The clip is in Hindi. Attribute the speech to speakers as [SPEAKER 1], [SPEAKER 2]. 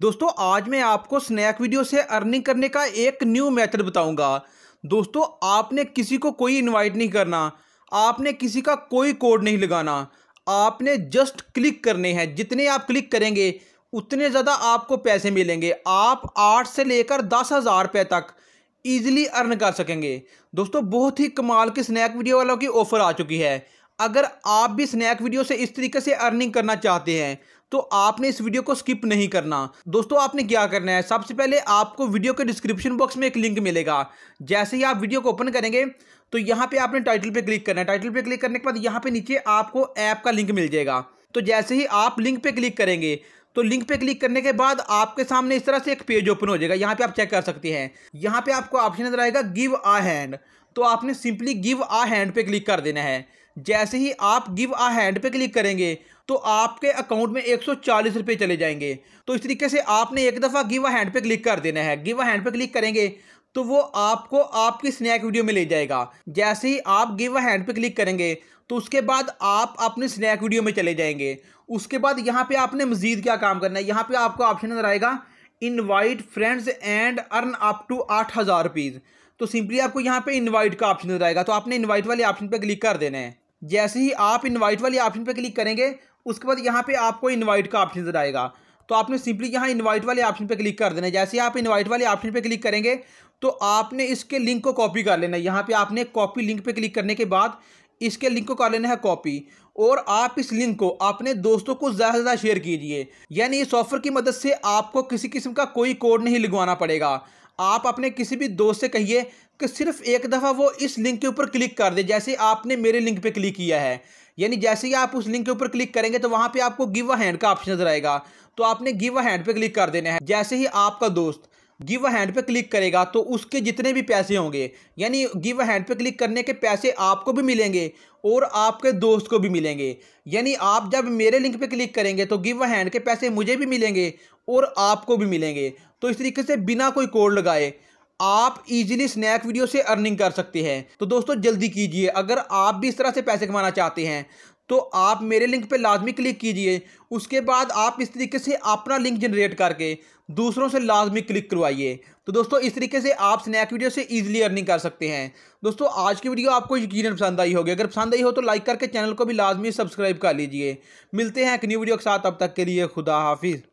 [SPEAKER 1] दोस्तों आज मैं आपको स्नैक वीडियो से अर्निंग करने का एक न्यू मेथड बताऊंगा दोस्तों आपने किसी को कोई इनवाइट नहीं करना आपने किसी का कोई कोड नहीं लगाना आपने जस्ट क्लिक करने हैं जितने आप क्लिक करेंगे उतने ज़्यादा आपको पैसे मिलेंगे आप आठ से लेकर दस हज़ार रुपये तक ईजिली अर्न कर सकेंगे दोस्तों बहुत ही कमाल की स्नैक वीडियो वालों की ऑफ़र आ चुकी है अगर आप भी स्नैक वीडियो से इस तरीके से अर्निंग करना चाहते हैं तो आपने इस वीडियो को स्किप नहीं करना दोस्तों आपने क्या करना है सबसे पहले आपको वीडियो के डिस्क्रिप्शन बॉक्स में एक लिंक मिलेगा जैसे ही आप वीडियो को ओपन करेंगे तो यहाँ पे आपने टाइटल पे क्लिक करना है टाइटल पे क्लिक करने के बाद यहाँ पे नीचे आपको ऐप का लिंक मिल जाएगा तो जैसे ही आप लिंक पे क्लिक करेंगे तो लिंक पे क्लिक करने के बाद आपके सामने इस तरह से एक पेज ओपन हो जाएगा यहाँ पे आप चेक कर सकते हैं यहाँ पे आपको ऑप्शन नजर आएगा गिव आ हैंड तो आपने सिंपली गिव आ हैंड पे क्लिक कर देना है जैसे ही आप गिव आ हैंड पे क्लिक करेंगे तो आपके अकाउंट में एक सौ चले जाएंगे तो इस तरीके से आपने एक दफ़ा गिव आ हैंड पे क्लिक कर देना है गिव आ हैंड पे क्लिक करेंगे तो वो आपको आपकी स्नैक वीडियो में ले जाएगा जैसे ही आप गिव अ हैंड पे क्लिक करेंगे तो उसके बाद आप अपने स्नैक वीडियो में चले जाएंगे उसके बाद यहाँ पे आपने मज़ीद क्या काम करना है यहाँ पे आपको ऑप्शन नज़र आएगा invite friends and earn up to आठ हज़ार रुपीज़ तो सिंपली आपको यहाँ पे इनवाइट का ऑप्शन नज़र आएगा तो आपने इनवाइट वाले ऑप्शन पर क्लिक कर देना है जैसे ही आप इनवाइट वाले ऑप्शन पर क्लिक करेंगे उसके बाद यहाँ पे आपको इनवाइट का ऑप्शन नजर आएगा तो आपने सिंपली यहाँ इनवाइट वाले ऑप्शन पर क्लिक कर देना जैसे ही आप इनवाइट वाले ऑप्शन पर क्लिक करेंगे तो आपने इसके लिंक को कॉपी कर लेना यहाँ पे आपने कॉपी लिंक पे क्लिक करने के बाद इसके लिंक को कर लेना है कॉपी और आप इस लिंक को अपने दोस्तों को ज़्यादा से ज़्यादा शेयर कीजिए यानी इस ऑफर की मदद से आपको किसी किस्म का कोई कोड नहीं लगवाना पड़ेगा आप अपने किसी भी दोस्त से कहिए कि सिर्फ एक दफ़ा वो इस लिंक के ऊपर क्लिक कर दे जैसे आपने मेरे लिंक पे क्लिक किया है यानी जैसे ही आप उस लिंक के ऊपर क्लिक करेंगे तो वहाँ पे आपको गिव अ हैंड का ऑप्शन नजर आएगा तो आपने गिव अ हैंड पे क्लिक कर देना है जैसे ही आपका दोस्त गिव अ हैंड पे क्लिक करेगा तो उसके जितने भी पैसे होंगे यानी गिव अ हैंड पे क्लिक करने के पैसे आपको भी मिलेंगे और आपके दोस्त को भी मिलेंगे यानी आप जब मेरे लिंक पे क्लिक करेंगे तो गिव अ हैंड के पैसे मुझे भी मिलेंगे और आपको भी मिलेंगे तो इस तरीके से बिना कोई कोड लगाए आप इजीली स्नैक वीडियो से अर्निंग कर सकते हैं तो दोस्तों जल्दी कीजिए अगर आप भी इस तरह से पैसे कमाना चाहते हैं तो आप मेरे लिंक पे लाजमी क्लिक कीजिए उसके बाद आप इस तरीके से अपना लिंक जनरेट करके दूसरों से लाजमी क्लिक करवाइए तो दोस्तों इस तरीके से आप स्नैक वीडियो से इजीली अर्निंग कर सकते हैं दोस्तों आज की वीडियो आपको यकीन पसंद आई होगी अगर पसंद आई हो तो लाइक करके चैनल को भी लाजमी सब्सक्राइब कर लीजिए मिलते हैं एक न्यू वीडियो के साथ अब तक के लिए खुदा हाफिज़